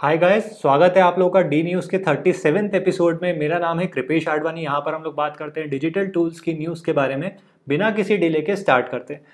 hi guys स्वागत है आप लोगों का डी न्यूज़ के थर्टी सेवेंथ एपिसोड में मेरा नाम है कृपेश आडवाणी यहाँ पर हम लोग बात करते हैं डिजिटल टूल्स की न्यूज़ के बारे में बिना किसी डिले के स्टार्ट करते हैं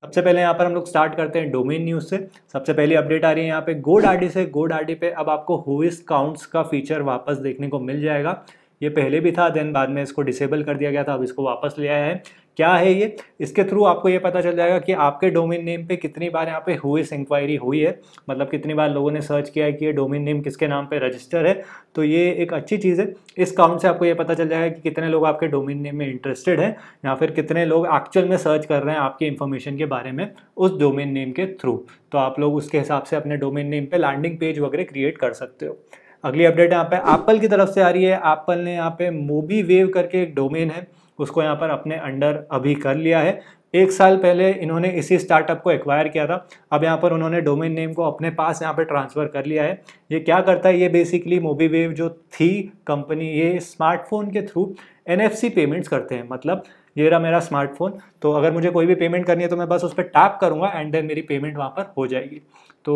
सबसे पहले यहाँ पर हम लोग स्टार्ट करते हैं डोमेन न्यूज़ से सबसे पहली अपडेट आ रही है यहाँ पे गोड आर से गोड आर पे अब आपको हुइस काउंट्स का फीचर वापस देखने को मिल जाएगा ये पहले भी था देन बाद में इसको डिसेबल कर दिया गया था अब इसको वापस ले आया है क्या है ये इसके थ्रू आपको ये पता चल जाएगा कि आपके डोमेन नेम पे कितनी बार यहाँ पे हुई इस इंक्वायरी हुई है मतलब कितनी बार लोगों ने सर्च किया है कि ये डोमेन नेम किसके नाम पे रजिस्टर है तो ये एक अच्छी चीज़ है इस काउंट से आपको ये पता चल जाएगा कि कितने लोग आपके डोमेन नेम में इंटरेस्टेड हैं या फिर कितने लोग एक्चुअल में सर्च कर रहे हैं आपकी इन्फॉर्मेशन के बारे में उस डोमेन नेम के थ्रू तो आप लोग उसके हिसाब से अपने डोमेन नेम पर लैंडिंग पेज वगैरह क्रिएट कर सकते हो अगली अपडेट यहाँ पे एप्पल की तरफ से आ रही है एप्पल ने यहाँ पे मोबी वेव करके एक डोमेन है उसको यहाँ पर अपने अंडर अभी कर लिया है एक साल पहले इन्होंने इसी स्टार्टअप को एक्वायर किया था अब यहाँ पर उन्होंने डोमेन नेम को अपने पास यहाँ पर ट्रांसफ़र कर लिया है ये क्या करता है ये बेसिकली मोबीवेव जो थी कंपनी ये स्मार्टफोन के थ्रू एन पेमेंट्स करते हैं मतलब ये रहा मेरा स्मार्टफोन तो अगर मुझे कोई भी पेमेंट करनी है तो मैं बस उस पर टैप करूँगा एंड देन मेरी पेमेंट वहाँ पर हो जाएगी तो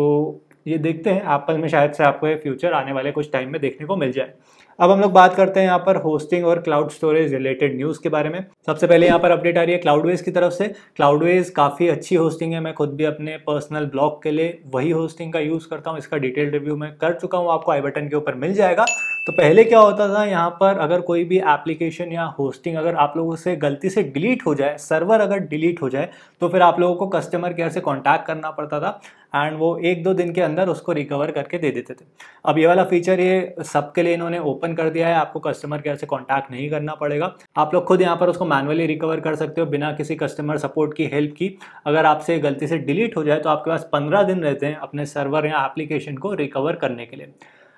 ये देखते हैं एप्पल में शायद से आपको ये फ्यूचर आने वाले कुछ टाइम में देखने को मिल जाए अब हम लोग बात करते हैं यहाँ पर होस्टिंग और क्लाउड स्टोरेज रिलेटेड न्यूज़ के बारे में सबसे पहले यहाँ पर अपडेट आ रही है क्लाउडवेज की तरफ से क्लाउडवेज काफ़ी अच्छी होस्टिंग है मैं खुद भी अपने पर्सनल ब्लॉग के लिए वही होस्टिंग का यूज़ करता हूँ इसका डिटेल रिव्यू मैं कर चुका हूँ आपको आई बटन के ऊपर मिल जाएगा तो पहले क्या होता था यहाँ पर अगर कोई भी एप्लीकेशन या होस्टिंग अगर आप लोगों से गलती से डिलीट हो जाए सर्वर अगर डिलीट हो जाए तो फिर आप लोगों को कस्टमर केयर से कॉन्टैक्ट करना पड़ता था एंड वो एक दो दिन के अंदर उसको रिकवर करके दे देते थे अब ये वाला फीचर ये सबके लिए इन्होंने ओपन कर दिया है आपको कस्टमर केयर से कॉन्टैक्ट नहीं करना पड़ेगा आप लोग खुद यहाँ पर उसको मैनुअली रिकवर कर सकते हो बिना किसी कस्टमर सपोर्ट की हेल्प की अगर आपसे गलती से डिलीट हो जाए तो आपके पास पंद्रह दिन रहते हैं अपने सर्वर या एप्लीकेशन को रिकवर करने के लिए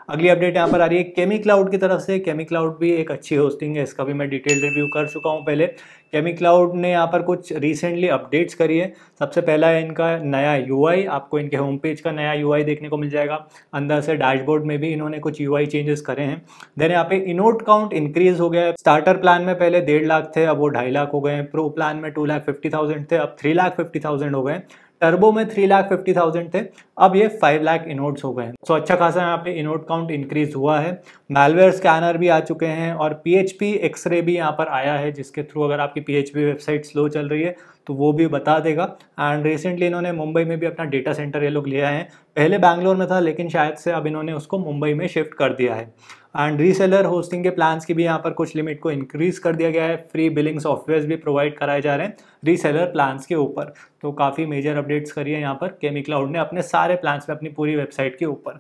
अगली अपडेट यहाँ पर आ रही है केमी क्लाउड की तरफ से केमी क्लाउड भी एक अच्छी होस्टिंग है इसका भी मैं डिटेल रिव्यू कर चुका हूँ पहले केमी क्लाउड ने यहाँ पर कुछ रिसेंटली अपडेट्स करी है सबसे पहला है इनका नया यू आपको इनके होम पेज का नया यू देखने को मिल जाएगा अंदर से डैशबोर्ड में भी इन्होंने कुछ यू चेंजेस करे हैं देन यहाँ पे इनोट काउंट इंक्रीज हो गया है स्टार्टर प्लान में पहले डेढ़ लाख थे अब वो ढाई लाख हो गए हैं प्रो प्लान में टू लाख फिफ्टी थाउजेंड थे अब थ्री लाख फिफ्टी थाउजेंड हो गए टर्बो में थ्री लाख फिफ्टी थाउजेंड थे अब ये फाइव लाख इनोट्स हो गए हैं सो तो अच्छा खासा यहाँ पे इनोट काउंट इंक्रीज हुआ है मेलवेयर स्कैनर भी आ चुके हैं और पी एच पी एक्सरे भी यहाँ पर आया है जिसके थ्रू अगर आपकी P H P website slow चल रही है तो वो भी बता देगा एंड रिसेंटली इन्होंने मुंबई में भी अपना डेटा सेंटर ये लोग ले आए हैं पहले बैंगलोर में था लेकिन शायद से अब इन्होंने उसको मुंबई में शिफ्ट कर दिया है एंड रीसेलर होस्टिंग के प्लान्स की भी यहाँ पर कुछ लिमिट को इंक्रीज़ कर दिया गया है फ्री बिलिंग सॉफ्टवेयर भी प्रोवाइड कराए जा रहे हैं रीसेलर प्लान्स के ऊपर तो काफ़ी मेजर अपडेट्स करी है यहाँ पर केमी क्लाउड ने अपने सारे प्लान्स में अपनी पूरी वेबसाइट के ऊपर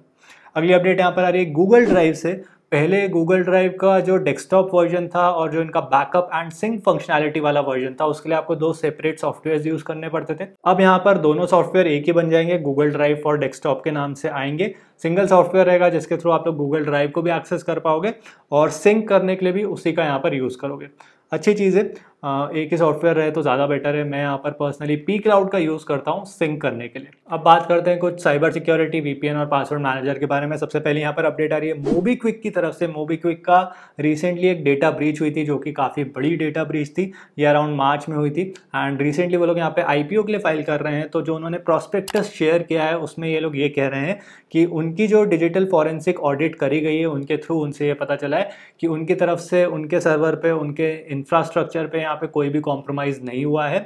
अगली अपडेट यहाँ पर आ रही है गूगल ड्राइव से पहले गूगल ड्राइव का जो डेस्कटॉप वर्जन था और जो इनका बैकअप एंड सिंक फंक्शनैलिटी वाला वर्जन था उसके लिए आपको दो सेपरेट सॉफ्टवेयर यूज करने पड़ते थे अब यहाँ पर दोनों सॉफ्टवेयर एक ही बन जाएंगे गूगल ड्राइव और डेस्कटॉप के नाम से आएंगे सिंगल सॉफ्टवेयर रहेगा जिसके थ्रू आप लोग गूगल ड्राइव को भी एक्सेस कर पाओगे और सिंक करने के लिए भी उसी का यहाँ पर यूज करोगे अच्छी चीज़ है एक ही सॉफ्टवेयर रहे तो ज़्यादा बेटर है मैं यहाँ पर पर्सनली पी क्लाउड का यूज़ करता हूँ सिंक करने के लिए अब बात करते हैं कुछ साइबर सिक्योरिटी वीपीएन और पासवर्ड मैनेजर के बारे में सबसे पहले यहाँ पर अपडेट आ रही है मोबी क्विक की तरफ से मोबी क्विक का रिसेंटली एक डेटा ब्रीच हुई थी जो कि काफ़ी बड़ी डेटा ब्रीच थी ये अराउंड मार्च में हुई थी एंड रिसेंटली वो लोग यहाँ पर आई के लिए फाइल कर रहे हैं तो जो उन्होंने प्रोस्पेक्टस शेयर किया है उसमें ये लोग ये कह रहे हैं कि उनकी जो डिजिटल फॉरेंसिक ऑडिट करी गई है उनके थ्रू उनसे ये पता चला है कि उनकी तरफ से उनके सर्वर पर उनके इंफ्रास्ट्रक्चर पर यहाँ पे कोई भी कॉम्प्रोमाइज़ नहीं हुआ है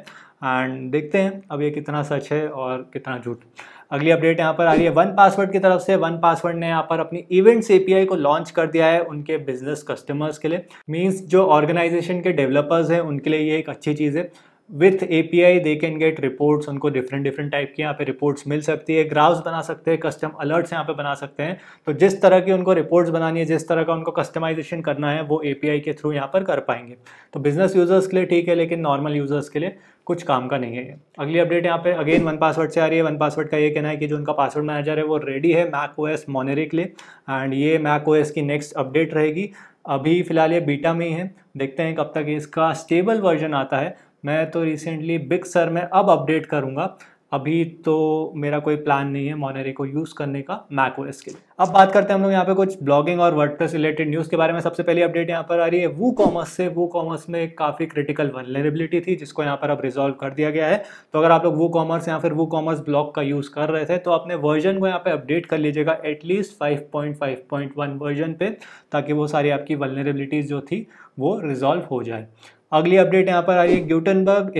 एंड देखते हैं अब ये कितना सच है और कितना झूठ अगली अपडेट यहाँ पर आ रही है वन पासवर्ड की तरफ से वन पासवर्ड ने यहाँ पर अपनी इवेंट्स एपीआई को लॉन्च कर दिया है उनके बिजनेस कस्टमर्स के लिए मीन्स जो ऑर्गेनाइजेशन के डेवलपर्स हैं उनके लिए ये एक अच्छी चीज़ है with A P I they can get reports उनको डिफरेंट डिफरेंट टाइप की यहाँ पे रिपोर्ट्स मिल सकती है ग्राफ्स बना सकते हैं कस्टम अलर्ट्स यहाँ पे बना सकते हैं तो जिस तरह की उनको रिपोर्ट्स बनानी है जिस तरह का उनको कस्टमाइजेशन करना है वो ए पी आई के थ्रू यहाँ पर कर पाएंगे तो बिजनेस यूजर्स के लिए ठीक है लेकिन नॉर्मल यूजर्स के लिए कुछ काम का नहीं है अगली अपडेट यहाँ पे अगेन वन पासवर्ड से आ रही है वन पासवर्ड का ये कहना है कि जो उनका पासवर्ड मैनेजर है वो रेडी है मैक ओ एस मोनेरे के लिए एंड ये मैक ओ एस की नेक्स्ट अपडेट रहेगी अभी फिलहाल ये बीटा में ही है देखते हैं कब तक इसका स्टेबल वर्जन आता है मैं तो रिसेंटली बिग सर में अब अपडेट करूँगा अभी तो मेरा कोई प्लान नहीं है मोनेरे को यूज़ करने का मैक ओ के लिए अब बात करते हैं हम लोग यहाँ पे कुछ ब्लॉगिंग और वर्ड रिलेटेड न्यूज़ के बारे में सबसे पहली अपडेट यहाँ पर आ रही है वो कॉमर्स से वो कॉमर्स में काफ़ी क्रिटिकल वनरेबिलिटी थी जिसको यहाँ पर अब रिजॉल्व कर दिया गया है तो अगर आप लोग वो कॉमर्स या फिर वो कॉमर्स ब्लॉग का यूज़ कर रहे थे तो अपने वर्जन को यहाँ पर अपडेट कर लीजिएगा एटलीस्ट फाइव वर्जन पर ताकि वो सारी आपकी वनरेबिलिटीज़ जो थी वो रिजॉल्व हो जाए अगली अपडेट यहाँ पर आ रही है ग्यूटनबर्ग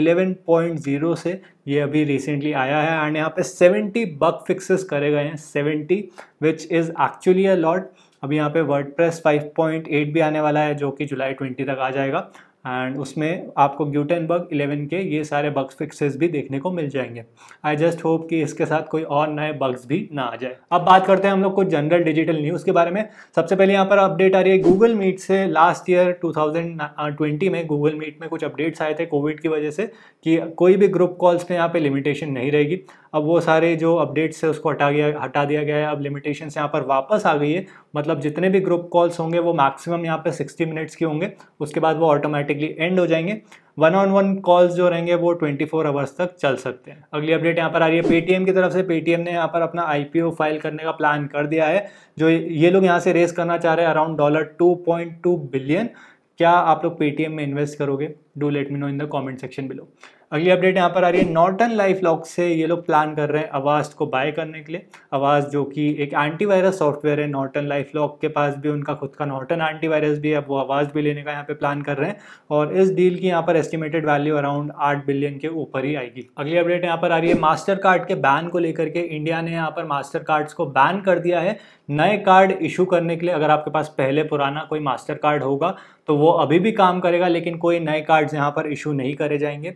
11.0 से ये अभी रिसेंटली आया है एंड यहाँ पे 70 बग फिक्सेस करे गए हैं 70 which is actually a lot अभी यहाँ पे वर्डप्रेस प्रेस फाइव भी आने वाला है जो कि जुलाई ट्वेंटी तक आ जाएगा एंड उसमें आपको बग इलेवन के ये सारे बग्स फिक्सेस भी देखने को मिल जाएंगे आई जस्ट होप कि इसके साथ कोई और नए बग्स भी ना आ जाए अब बात करते हैं हम लोग कुछ जनरल डिजिटल न्यूज़ के बारे में सबसे पहले यहाँ पर अपडेट आ रही है गूगल मीट से लास्ट ईयर 2020 में गूगल मीट में कुछ अपडेट्स आए थे कोविड की वजह से कि कोई भी ग्रुप कॉल्स में यहाँ पर लिमिटेशन नहीं रहेगी अब वो सारे जो अपडेट्स है उसको हटा गया हटा दिया गया है अब लिमिटेशन यहाँ पर वापस आ गई है मतलब जितने भी ग्रुप कॉल्स होंगे वो मैक्सिमम यहाँ पर सिक्सटी मिनट्स के होंगे उसके बाद वो ऑटोमेटिकली एंड हो जाएंगे वन ऑन वन कॉल्स जो रहेंगे वो 24 फोर आवर्स तक चल सकते हैं अगली अपडेट यहाँ पर आ रही है पेटीएम की तरफ से पेटीएम ने यहाँ पर अपना ओ फाइल करने का प्लान कर दिया है जो ये लोग यहाँ से रेस करना चाह रहे हैं around dollar two point two billion क्या आप लोग पेटीएम में इन्वेस्ट करोगे do let me know in the comment section below अगली अपडेट यहाँ पर आ रही है नॉर्टन लाइफ लॉक से ये लोग प्लान कर रहे हैं आवाज को बाय करने के लिए आवाज जो कि एक एंटीवायरस सॉफ्टवेयर है नॉर्टन लाइफ लॉक के पास भी उनका खुद का नॉर्टन एंटीवायरस भी है वो आवाज भी लेने का यहाँ पे प्लान कर रहे हैं और इस डील की यहाँ पर एस्टिमेटेड वैल्यू अराउंड आठ बिलियन के ऊपर ही आएगी अगली अपडेट यहाँ पर आ रही है मास्टर कार्ड के बैन को लेकर के इंडिया ने यहाँ पर मास्टर कार्ड्स को बैन कर दिया है नए कार्ड इशू करने के लिए अगर आपके पास पहले पुराना कोई मास्टर कार्ड होगा तो वो अभी भी काम करेगा लेकिन कोई नए कार्ड्स यहाँ पर इशू नहीं करे जाएंगे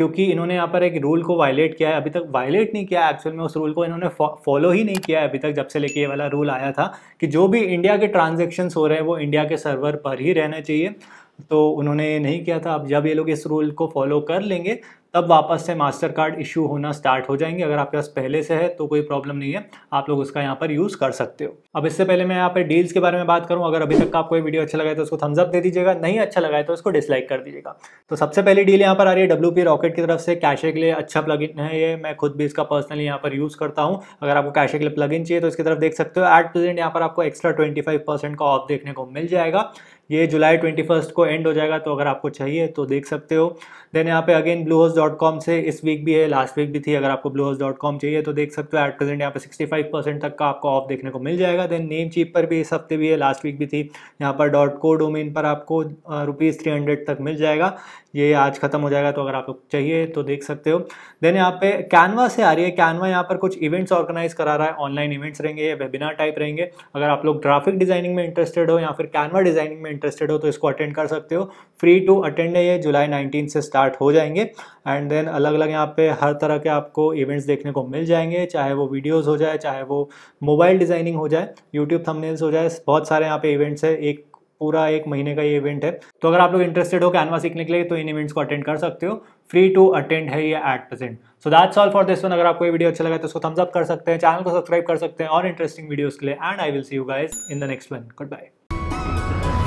क्योंकि इन्होंने यहाँ पर एक रूल को वायलेट किया है अभी तक वायलेट नहीं किया एक्चुअल में उस रूल को इन्होंने फॉलो ही नहीं किया है अभी तक जब से लेके ये वाला रूल आया था कि जो भी इंडिया के ट्रांजेक्शन्स हो रहे हैं वो इंडिया के सर्वर पर ही रहना चाहिए तो उन्होंने नहीं किया था अब जब ये लोग इस रूल को फॉलो कर लेंगे तब वापस से मास्टर कार्ड इशू होना स्टार्ट हो जाएंगे अगर आपके पास पहले से है तो कोई प्रॉब्लम नहीं है आप लोग उसका यहाँ पर यूज़ कर सकते हो अब इससे पहले मैं यहाँ पर डील्स के बारे में बात करूँ अगर अभी तक का आपको ये वीडियो अच्छा लगा तो उसको थम्सअप दे दीजिएगा नहीं अच्छा लगा तो उसको डिसलाइक कर दीजिएगा तो सबसे पहली डील यहाँ पर आ रही है डब्ल्यू रॉकेट की तरफ से कैशे के लिए अच्छा प्लग है ये मैं खुद भी इसका पर्सनली यहाँ पर यूज़ करता हूँ अगर आपको कैशे के लिए प्लग चाहिए तो इसकी तरफ देख सकते हो एट प्रेजेंट यहाँ पर आपको एक्स्ट्रा ट्वेंटी का ऑफ देखने को मिल जाएगा ये जुलाई ट्वेंटी फर्स्ट को एंड हो जाएगा तो अगर आपको चाहिए तो देख सकते हो देन यहाँ पे again Bluehost dot com से इस वीक भी है लास्ट वीक भी थी अगर आपको ब्लू हाउस डॉट कॉम चाहिए तो देख सकते हो एट प्रेजेंट यहाँ पे सिक्सटी फाइव परसेंट तक का आपको ऑफ देखने को मिल जाएगा देन नेम चीप पर भी इस हफ्ते भी है लास्ट वीक भी थी यहाँ पर डॉट को डोमेन पर आपको रुपीज़ थ्री हंड्रेड तक मिल जाएगा ये आज खत्म हो जाएगा तो अगर आप लोग चाहिए तो देख सकते हो देन यहाँ पे कैनवा से आ रही है कैनवा यहाँ पर कुछ इवेंट्स ऑर्गेनाइज करा रहा है ऑनलाइन इवेंट्स रहेंगे या वेबिनार टाइप रहेंगे अगर आप लोग ग्राफिक डिजाइनिंग में इंटरेस्टेड हो या फिर कैनवा डिजाइनिंग में इंटरेस्टेड हो तो इसको अटेंड कर सकते हो फ्री टू अटेंड है ये जुलाई नाइनटीन से स्टार्ट हो जाएंगे एंड देन अलग अलग यहाँ पे हर तरह के आपको इवेंट्स देखने को मिल जाएंगे चाहे वो वीडियोज़ हो जाए चाहे वो मोबाइल डिज़ाइनिंग हो जाए यूट्यूब थंबनेल्स हो जाए बहुत सारे यहाँ पे इवेंट्स है एक पूरा एक महीने का ये इवेंट है तो अगर आप लोग इंटरेस्टेड हो कैनवा सीखने के लिए तो इन इवेंट्स को अटेंड कर सकते हो फ्री टू अटेंड है ये at present so that's all for this one अगर आपको ये वीडियो अच्छा लगा तो उसको थम्स अप कर सकते हैं चैनल को सब्सक्राइब कर सकते हैं और इंटरेस्टिंग वीडियोज के लिए and I will see you guys in the next one good bye